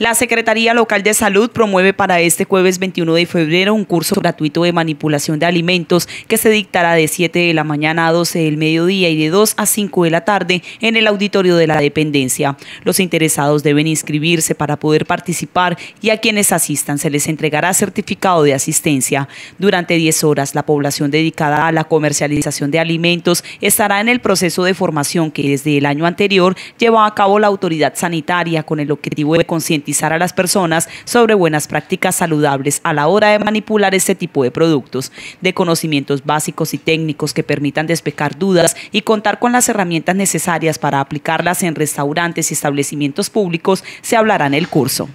La Secretaría Local de Salud promueve para este jueves 21 de febrero un curso gratuito de manipulación de alimentos que se dictará de 7 de la mañana a 12 del mediodía y de 2 a 5 de la tarde en el auditorio de la dependencia. Los interesados deben inscribirse para poder participar y a quienes asistan se les entregará certificado de asistencia. Durante 10 horas, la población dedicada a la comercialización de alimentos estará en el proceso de formación que desde el año anterior lleva a cabo la autoridad sanitaria con el objetivo de concientizar a las personas sobre buenas prácticas saludables a la hora de manipular este tipo de productos, de conocimientos básicos y técnicos que permitan despejar dudas y contar con las herramientas necesarias para aplicarlas en restaurantes y establecimientos públicos, se hablará en el curso.